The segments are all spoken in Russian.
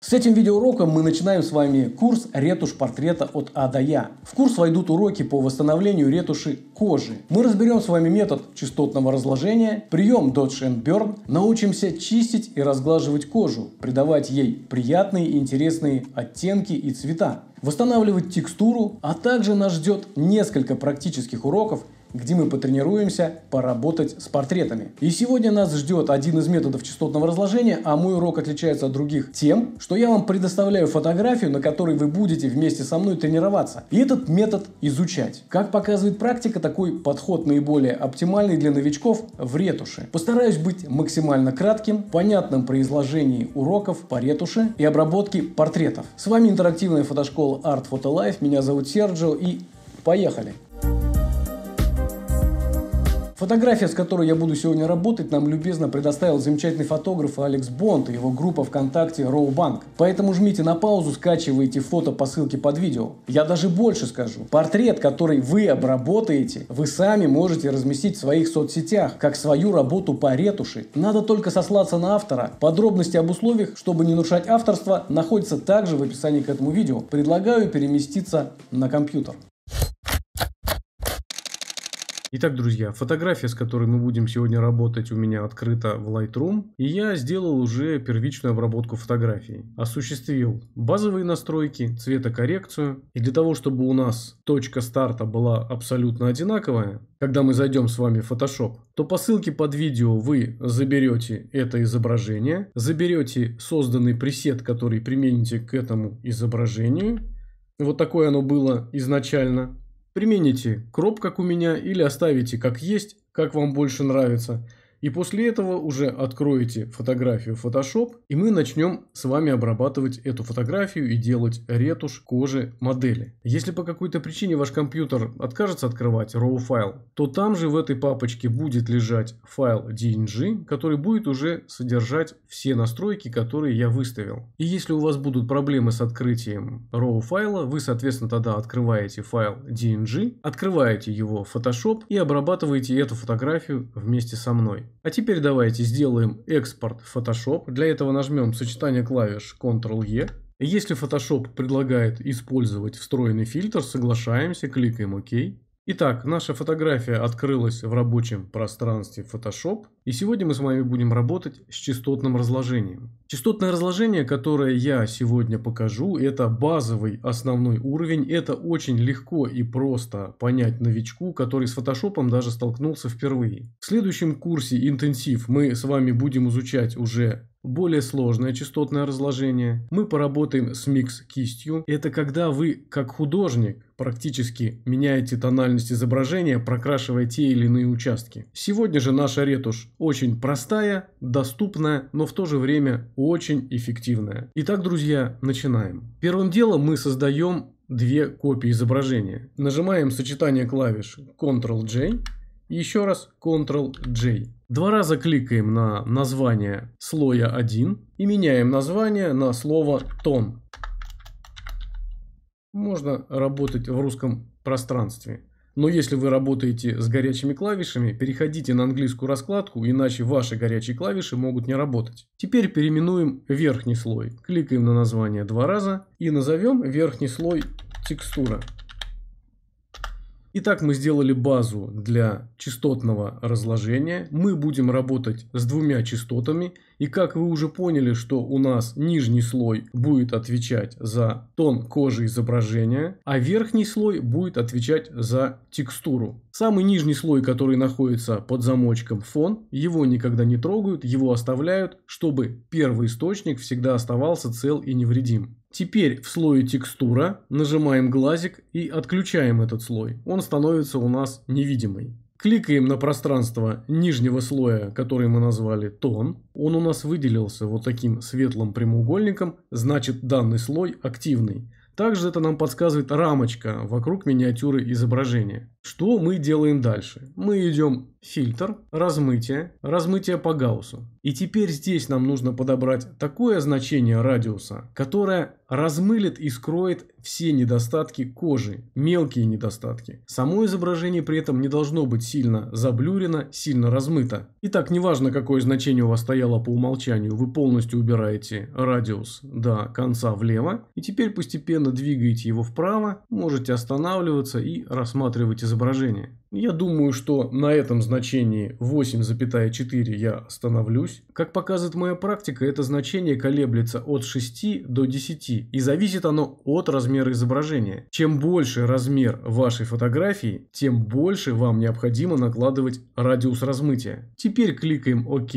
С этим видеоуроком мы начинаем с вами курс «Ретушь портрета от А до Я». В курс войдут уроки по восстановлению ретуши кожи. Мы разберем с вами метод частотного разложения, прием Dodge and Burn, научимся чистить и разглаживать кожу, придавать ей приятные и интересные оттенки и цвета, восстанавливать текстуру, а также нас ждет несколько практических уроков, где мы потренируемся поработать с портретами. И сегодня нас ждет один из методов частотного разложения, а мой урок отличается от других тем, что я вам предоставляю фотографию, на которой вы будете вместе со мной тренироваться и этот метод изучать. Как показывает практика, такой подход наиболее оптимальный для новичков в ретуши. Постараюсь быть максимально кратким, понятным при изложении уроков по ретуши и обработке портретов. С вами интерактивная фотошкола Art Photo Life, меня зовут Серджио и поехали! Фотография, с которой я буду сегодня работать, нам любезно предоставил замечательный фотограф Алекс Бонд и его группа ВКонтакте Rowbank. Поэтому жмите на паузу, скачивайте фото по ссылке под видео. Я даже больше скажу. Портрет, который вы обработаете, вы сами можете разместить в своих соцсетях, как свою работу по ретуши. Надо только сослаться на автора. Подробности об условиях, чтобы не нарушать авторство, находятся также в описании к этому видео. Предлагаю переместиться на компьютер. Итак, друзья, фотография, с которой мы будем сегодня работать, у меня открыта в Lightroom. И я сделал уже первичную обработку фотографии. Осуществил базовые настройки, цветокоррекцию. И для того, чтобы у нас точка старта была абсолютно одинаковая, когда мы зайдем с вами в Photoshop, то по ссылке под видео вы заберете это изображение, заберете созданный пресет, который примените к этому изображению. Вот такое оно было изначально. Примените кроп, как у меня, или оставите как есть, как вам больше нравится. И после этого уже откроете фотографию в Photoshop, и мы начнем с вами обрабатывать эту фотографию и делать ретушь кожи модели. Если по какой-то причине ваш компьютер откажется открывать RAW файл, то там же в этой папочке будет лежать файл DNG, который будет уже содержать все настройки, которые я выставил. И если у вас будут проблемы с открытием RAW файла, вы соответственно тогда открываете файл DNG, открываете его в Photoshop и обрабатываете эту фотографию вместе со мной. А теперь давайте сделаем экспорт в Photoshop. Для этого нажмем сочетание клавиш Ctrl-E. Если Photoshop предлагает использовать встроенный фильтр, соглашаемся, кликаем ОК. OK. Итак, наша фотография открылась в рабочем пространстве Photoshop, и сегодня мы с вами будем работать с частотным разложением. Частотное разложение, которое я сегодня покажу, это базовый основной уровень, это очень легко и просто понять новичку, который с Photoshop даже столкнулся впервые. В следующем курсе интенсив мы с вами будем изучать уже более сложное частотное разложение. Мы поработаем с микс-кистью. Это когда вы, как художник, практически меняете тональность изображения, прокрашивая те или иные участки. Сегодня же наша ретушь очень простая, доступная, но в то же время очень эффективная. Итак, друзья, начинаем. Первым делом мы создаем две копии изображения. Нажимаем сочетание клавиш Ctrl-J и еще раз Ctrl-J. Два раза кликаем на название слоя 1 и меняем название на слово тон. Можно работать в русском пространстве. Но если вы работаете с горячими клавишами, переходите на английскую раскладку, иначе ваши горячие клавиши могут не работать. Теперь переименуем верхний слой. Кликаем на название два раза и назовем верхний слой текстура. Итак, мы сделали базу для частотного разложения. Мы будем работать с двумя частотами. И как вы уже поняли, что у нас нижний слой будет отвечать за тон кожи изображения, а верхний слой будет отвечать за текстуру. Самый нижний слой, который находится под замочком фон, его никогда не трогают, его оставляют, чтобы первый источник всегда оставался цел и невредим. Теперь в слое текстура нажимаем глазик и отключаем этот слой. Он становится у нас невидимый. Кликаем на пространство нижнего слоя, который мы назвали тон. Он у нас выделился вот таким светлым прямоугольником, значит данный слой активный. Также это нам подсказывает рамочка вокруг миниатюры изображения. Что мы делаем дальше? Мы идем фильтр, размытие, размытие по гауссу. И теперь здесь нам нужно подобрать такое значение радиуса, которое размылит и скроет все недостатки кожи, мелкие недостатки. Само изображение при этом не должно быть сильно заблюрено, сильно размыто. Итак, неважно какое значение у вас стояло по умолчанию, вы полностью убираете радиус до конца влево и теперь постепенно двигаете его вправо, можете останавливаться и рассматривать изображение изображение. Я думаю, что на этом значении 8,4 я остановлюсь. Как показывает моя практика, это значение колеблется от 6 до 10 и зависит оно от размера изображения. Чем больше размер вашей фотографии, тем больше вам необходимо накладывать радиус размытия. Теперь кликаем ОК.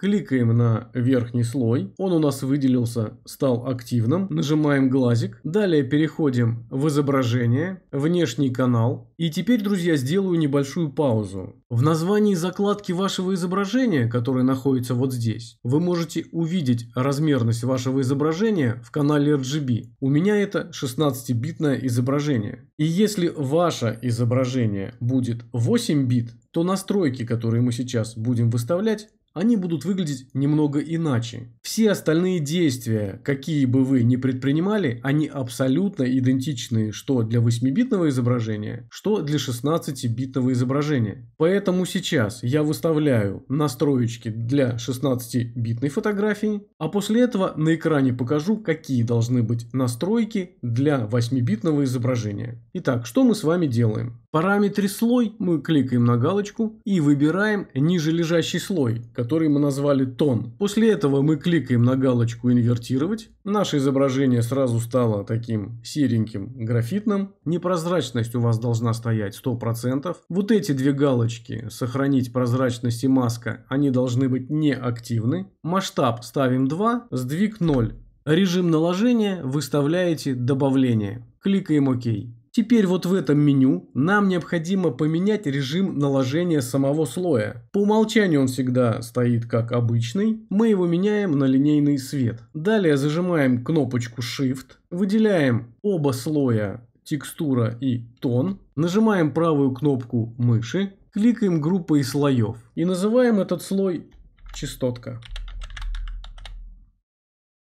Кликаем на верхний слой, он у нас выделился, стал активным. Нажимаем глазик, далее переходим в изображение, внешний канал. И теперь, друзья, сделаю небольшую паузу. В названии закладки вашего изображения, которое находится вот здесь, вы можете увидеть размерность вашего изображения в канале RGB. У меня это 16-битное изображение. И если ваше изображение будет 8 бит, то настройки, которые мы сейчас будем выставлять, они будут выглядеть немного иначе. Все остальные действия, какие бы вы ни предпринимали, они абсолютно идентичны что для 8-битного изображения, что для 16-битного изображения. Поэтому сейчас я выставляю настроечки для 16-битной фотографии, а после этого на экране покажу, какие должны быть настройки для 8-битного изображения. Итак, что мы с вами делаем? параметре слой мы кликаем на галочку и выбираем нижележащий слой, который мы назвали тон. После этого мы кликаем на галочку инвертировать. Наше изображение сразу стало таким сереньким графитным. Непрозрачность у вас должна стоять 100%. Вот эти две галочки сохранить прозрачность и маска, они должны быть неактивны. Масштаб ставим 2, сдвиг 0. Режим наложения выставляете добавление. Кликаем ОК. Теперь вот в этом меню нам необходимо поменять режим наложения самого слоя. По умолчанию он всегда стоит как обычный. Мы его меняем на линейный свет. Далее зажимаем кнопочку Shift. Выделяем оба слоя текстура и тон. Нажимаем правую кнопку мыши. Кликаем группой слоев. И называем этот слой частотка.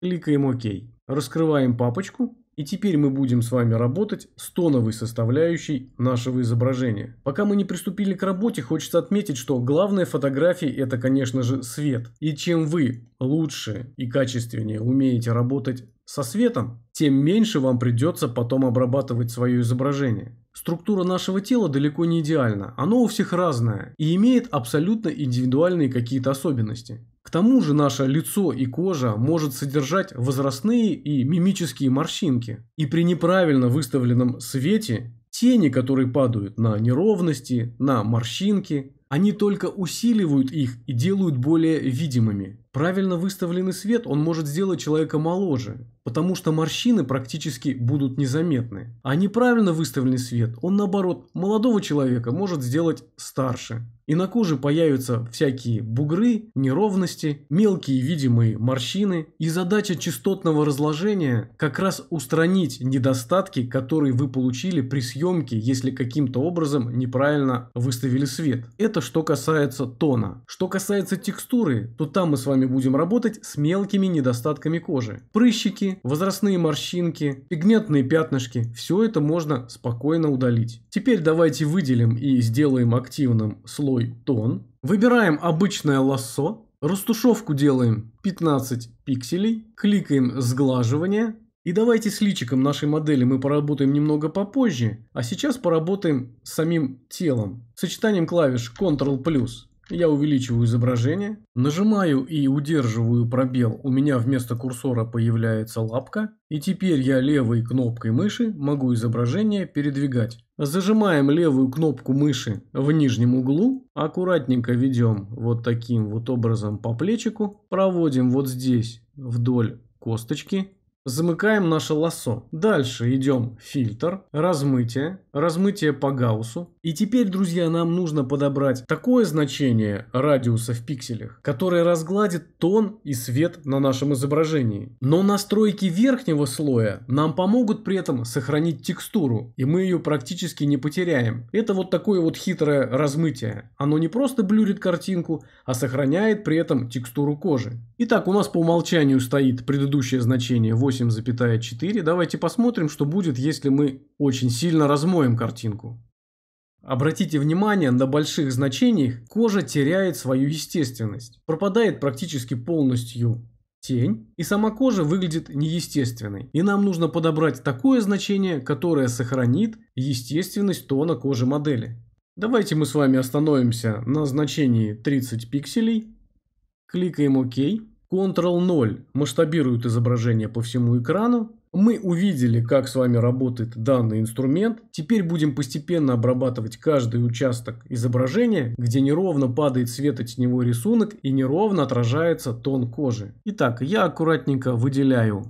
Кликаем ОК. Раскрываем папочку. И теперь мы будем с вами работать с тоновой составляющей нашего изображения. Пока мы не приступили к работе, хочется отметить, что главная фотография это, конечно же, свет. И чем вы лучше и качественнее умеете работать со светом, тем меньше вам придется потом обрабатывать свое изображение. Структура нашего тела далеко не идеальна, оно у всех разное и имеет абсолютно индивидуальные какие-то особенности. К тому же наше лицо и кожа может содержать возрастные и мимические морщинки. И при неправильно выставленном свете тени, которые падают на неровности, на морщинки, они только усиливают их и делают более видимыми. Правильно выставленный свет он может сделать человека моложе, потому что морщины практически будут незаметны. А неправильно выставленный свет, он наоборот, молодого человека может сделать старше. И на коже появятся всякие бугры, неровности, мелкие видимые морщины. И задача частотного разложения как раз устранить недостатки, которые вы получили при съемке, если каким-то образом неправильно выставили свет. Это что касается тона. Что касается текстуры, то там мы с вами будем работать с мелкими недостатками кожи. Прыщики, возрастные морщинки, пигментные пятнышки – все это можно спокойно удалить. Теперь давайте выделим и сделаем активным слой тон. Выбираем обычное лассо, растушевку делаем 15 пикселей, кликаем сглаживание, и давайте с личиком нашей модели мы поработаем немного попозже, а сейчас поработаем с самим телом. Сочетанием клавиш Ctrl+. Я увеличиваю изображение, нажимаю и удерживаю пробел, у меня вместо курсора появляется лапка, и теперь я левой кнопкой мыши могу изображение передвигать. Зажимаем левую кнопку мыши в нижнем углу, аккуратненько ведем вот таким вот образом по плечику, проводим вот здесь вдоль косточки, Замыкаем наше лосо. Дальше идем фильтр, размытие, размытие по гауссу. И теперь, друзья, нам нужно подобрать такое значение радиуса в пикселях, которое разгладит тон и свет на нашем изображении. Но настройки верхнего слоя нам помогут при этом сохранить текстуру, и мы ее практически не потеряем. Это вот такое вот хитрое размытие. Оно не просто блюрит картинку, а сохраняет при этом текстуру кожи. Итак, у нас по умолчанию стоит предыдущее значение 8,4. Давайте посмотрим, что будет, если мы очень сильно размоем картинку. Обратите внимание, на больших значениях кожа теряет свою естественность. Пропадает практически полностью тень, и сама кожа выглядит неестественной. И нам нужно подобрать такое значение, которое сохранит естественность тона кожи модели. Давайте мы с вами остановимся на значении 30 пикселей, кликаем ОК. Ctrl-0 масштабирует изображение по всему экрану. Мы увидели, как с вами работает данный инструмент. Теперь будем постепенно обрабатывать каждый участок изображения, где неровно падает светотеневой рисунок и неровно отражается тон кожи. Итак, я аккуратненько выделяю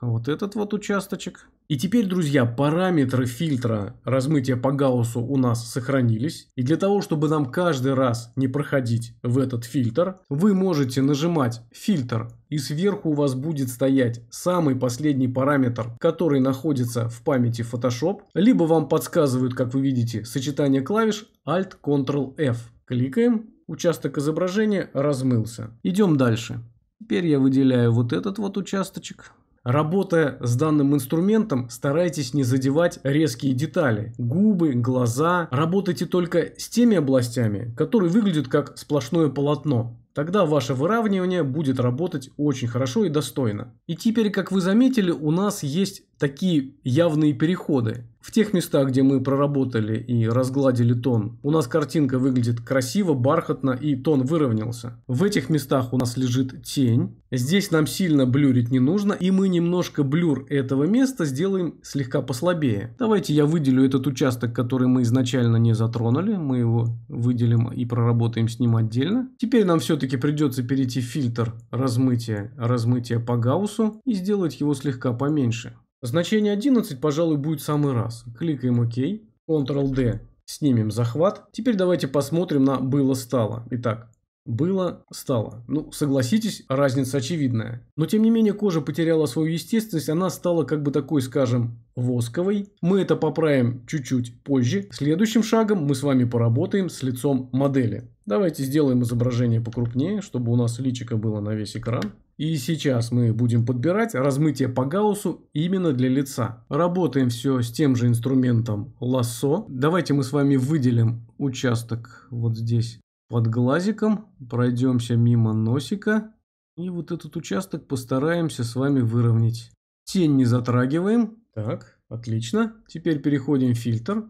вот этот вот участочек. И теперь, друзья, параметры фильтра размытия по гауссу у нас сохранились. И для того, чтобы нам каждый раз не проходить в этот фильтр, вы можете нажимать «Фильтр» и сверху у вас будет стоять самый последний параметр, который находится в памяти Photoshop. Либо вам подсказывают, как вы видите, сочетание клавиш Alt-Ctrl-F. Кликаем, участок изображения размылся. Идем дальше. Теперь я выделяю вот этот вот участочек, Работая с данным инструментом, старайтесь не задевать резкие детали – губы, глаза. Работайте только с теми областями, которые выглядят как сплошное полотно. Тогда ваше выравнивание будет работать очень хорошо и достойно. И теперь, как вы заметили, у нас есть такие явные переходы. В тех местах, где мы проработали и разгладили тон, у нас картинка выглядит красиво, бархатно и тон выровнялся. В этих местах у нас лежит тень. Здесь нам сильно блюрить не нужно и мы немножко блюр этого места сделаем слегка послабее. Давайте я выделю этот участок, который мы изначально не затронули. Мы его выделим и проработаем с ним отдельно. Теперь нам все-таки придется перейти в фильтр размытия, размытия по гауссу и сделать его слегка поменьше. Значение 11, пожалуй, будет самый раз. Кликаем ОК. Ctrl-D. Снимем захват. Теперь давайте посмотрим на было-стало. Итак, было, стало. Ну, согласитесь, разница очевидная. Но тем не менее кожа потеряла свою естественность, она стала как бы такой, скажем, восковой. Мы это поправим чуть-чуть позже. Следующим шагом мы с вами поработаем с лицом модели. Давайте сделаем изображение покрупнее, чтобы у нас личико было на весь экран. И сейчас мы будем подбирать размытие по гауссу именно для лица. Работаем все с тем же инструментом лассо. Давайте мы с вами выделим участок вот здесь под глазиком, пройдемся мимо носика и вот этот участок постараемся с вами выровнять. Тень не затрагиваем. Так, отлично. Теперь переходим в фильтр,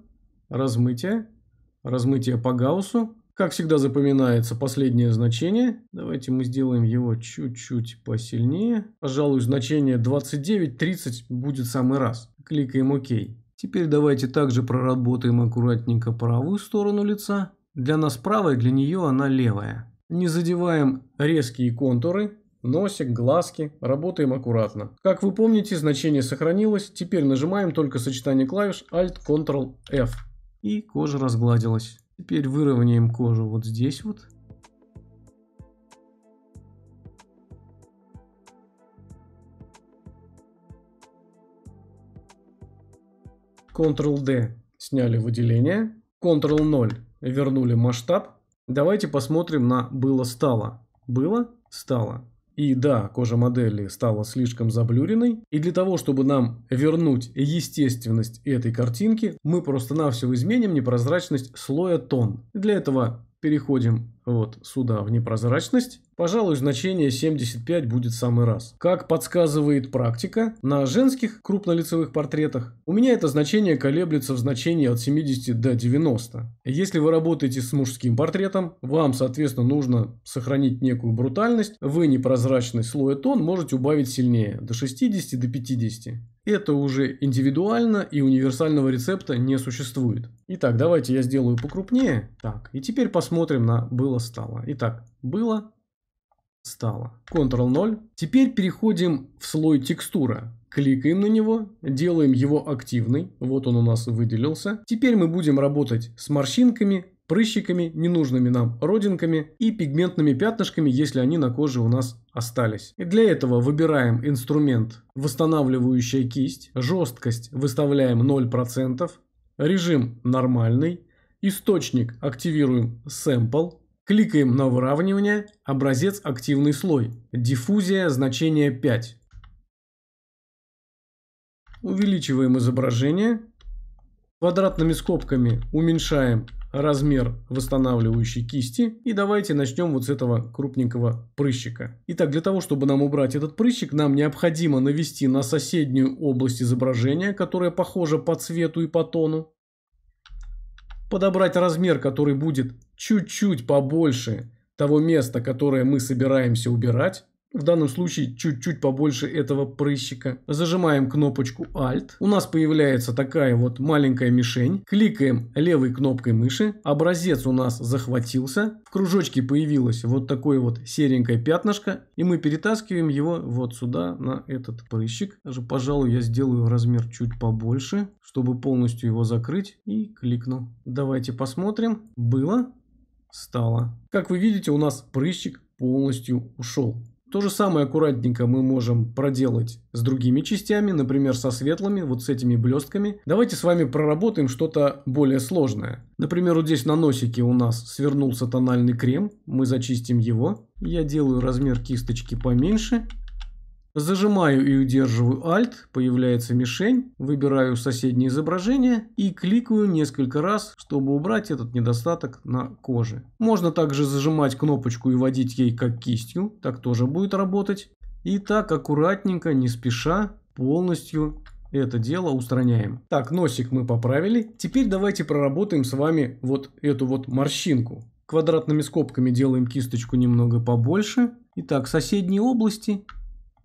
размытие, размытие по гауссу. Как всегда запоминается последнее значение. Давайте мы сделаем его чуть-чуть посильнее. Пожалуй, значение 29-30 будет самый раз. Кликаем ОК. Теперь давайте также проработаем аккуратненько правую сторону лица. Для нас правая, для нее она левая. Не задеваем резкие контуры, носик, глазки, работаем аккуратно. Как вы помните, значение сохранилось, теперь нажимаем только сочетание клавиш Alt Ctrl F. И кожа разгладилась. Теперь выровняем кожу вот здесь вот. Ctrl D сняли выделение. Ctrl 0 вернули масштаб. Давайте посмотрим на было-стало. Было-стало. И да, кожа модели стала слишком заблюренной. И для того, чтобы нам вернуть естественность этой картинки, мы просто-навсего изменим непрозрачность слоя тон. Для этого Переходим вот сюда в непрозрачность. Пожалуй, значение 75 будет в самый раз. Как подсказывает практика, на женских крупнолицевых портретах у меня это значение колеблется в значении от 70 до 90. Если вы работаете с мужским портретом, вам, соответственно, нужно сохранить некую брутальность. Вы непрозрачный слой тон можете убавить сильнее, до 60, до 50. Это уже индивидуально и универсального рецепта не существует. Итак, давайте я сделаю покрупнее. Так, и теперь посмотрим на было-стало. Итак, было, стало. Ctrl 0. Теперь переходим в слой текстура. Кликаем на него, делаем его активный. Вот он у нас выделился. Теперь мы будем работать с морщинками, прыщиками, ненужными нам родинками и пигментными пятнышками, если они на коже у нас остались. И для этого выбираем инструмент «Восстанавливающая кисть», жесткость выставляем 0%, режим «Нормальный», источник активируем Sample, кликаем на выравнивание, образец «Активный слой», диффузия значение 5. Увеличиваем изображение, квадратными скобками уменьшаем размер восстанавливающей кисти. И давайте начнем вот с этого крупненького прыщика. Итак, для того, чтобы нам убрать этот прыщик, нам необходимо навести на соседнюю область изображения, которая похожа по цвету и по тону. Подобрать размер, который будет чуть-чуть побольше того места, которое мы собираемся убирать. В данном случае чуть-чуть побольше этого прыщика. Зажимаем кнопочку Alt. У нас появляется такая вот маленькая мишень. Кликаем левой кнопкой мыши. Образец у нас захватился. В кружочке появилось вот такое вот серенькое пятнышко. И мы перетаскиваем его вот сюда, на этот прыщик. Даже, пожалуй, я сделаю размер чуть побольше, чтобы полностью его закрыть. И кликну. Давайте посмотрим. Было. Стало. Как вы видите, у нас прыщик полностью ушел. То же самое аккуратненько мы можем проделать с другими частями, например, со светлыми, вот с этими блестками. Давайте с вами проработаем что-то более сложное. Например, вот здесь на носике у нас свернулся тональный крем, мы зачистим его. Я делаю размер кисточки поменьше Зажимаю и удерживаю Alt, появляется мишень, выбираю соседнее изображение и кликаю несколько раз, чтобы убрать этот недостаток на коже. Можно также зажимать кнопочку и водить ей как кистью, так тоже будет работать. И так аккуратненько, не спеша, полностью это дело устраняем. Так, носик мы поправили. Теперь давайте проработаем с вами вот эту вот морщинку. Квадратными скобками делаем кисточку немного побольше. Итак, соседние области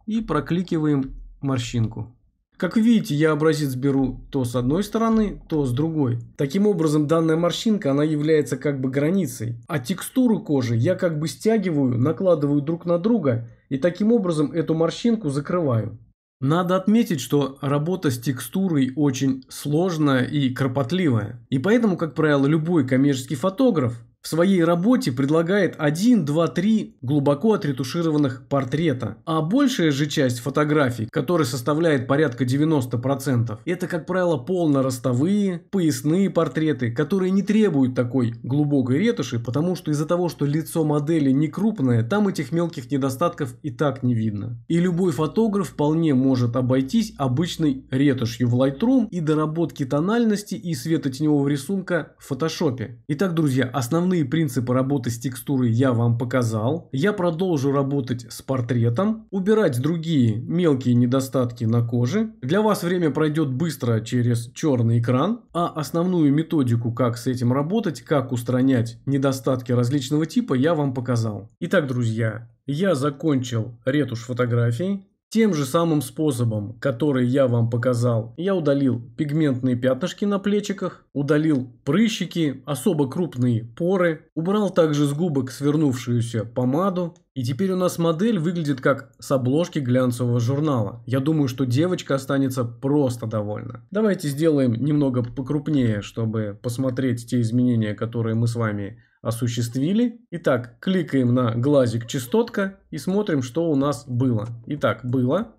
и прокликиваем морщинку. Как видите, я образец беру то с одной стороны, то с другой. Таким образом, данная морщинка, она является как бы границей. А текстуру кожи я как бы стягиваю, накладываю друг на друга и таким образом эту морщинку закрываю. Надо отметить, что работа с текстурой очень сложная и кропотливая. И поэтому, как правило, любой коммерческий фотограф в своей работе предлагает 1, 2, 3 глубоко отретушированных портрета, а большая же часть фотографий, которая составляет порядка 90%, это, как правило, полноростовые, поясные портреты, которые не требуют такой глубокой ретуши, потому что из-за того, что лицо модели не крупное, там этих мелких недостатков и так не видно. И любой фотограф вполне может обойтись обычной ретушью в Lightroom и доработки тональности и светотеневого рисунка в фотошопе. Итак, друзья, основные основные принципы работы с текстурой я вам показал. Я продолжу работать с портретом, убирать другие мелкие недостатки на коже. Для вас время пройдет быстро через черный экран, а основную методику, как с этим работать, как устранять недостатки различного типа, я вам показал. Итак, друзья, я закончил ретушь фотографий. Тем же самым способом, который я вам показал, я удалил пигментные пятнышки на плечиках, удалил прыщики, особо крупные поры, убрал также с губок свернувшуюся помаду. И теперь у нас модель выглядит как с обложки глянцевого журнала. Я думаю, что девочка останется просто довольна. Давайте сделаем немного покрупнее, чтобы посмотреть те изменения, которые мы с вами осуществили. Итак, кликаем на глазик частотка и смотрим, что у нас было. Итак, было,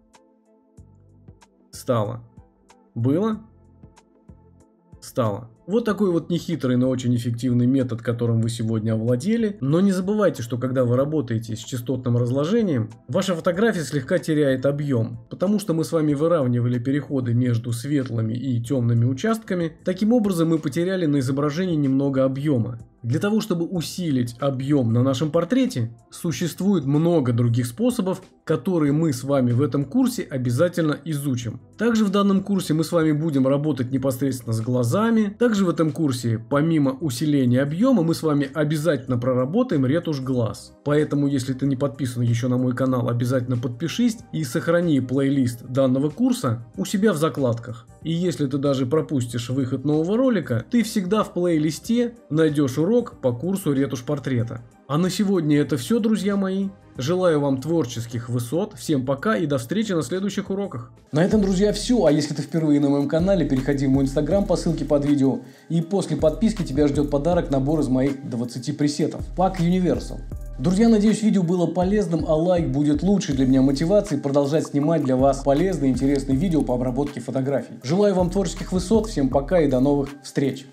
стало, было, стало. Вот такой вот нехитрый, но очень эффективный метод, которым вы сегодня овладели. Но не забывайте, что когда вы работаете с частотным разложением, ваша фотография слегка теряет объем, потому что мы с вами выравнивали переходы между светлыми и темными участками. Таким образом мы потеряли на изображении немного объема. Для того, чтобы усилить объем на нашем портрете, существует много других способов, которые мы с вами в этом курсе обязательно изучим. Также в данном курсе мы с вами будем работать непосредственно с глазами. Также в этом курсе, помимо усиления объема, мы с вами обязательно проработаем ретушь глаз. Поэтому, если ты не подписан еще на мой канал, обязательно подпишись и сохрани плейлист данного курса у себя в закладках. И если ты даже пропустишь выход нового ролика, ты всегда в плейлисте найдешь урок по курсу ретушь портрета. А на сегодня это все, друзья мои. Желаю вам творческих высот. Всем пока и до встречи на следующих уроках. На этом, друзья, все. А если ты впервые на моем канале, переходи в мой инстаграм по ссылке под видео. И после подписки тебя ждет подарок набор из моих 20 пресетов. Пак Universal. Друзья, надеюсь, видео было полезным, а лайк будет лучше для меня мотивацией продолжать снимать для вас полезные и интересные видео по обработке фотографий. Желаю вам творческих высот, всем пока и до новых встреч!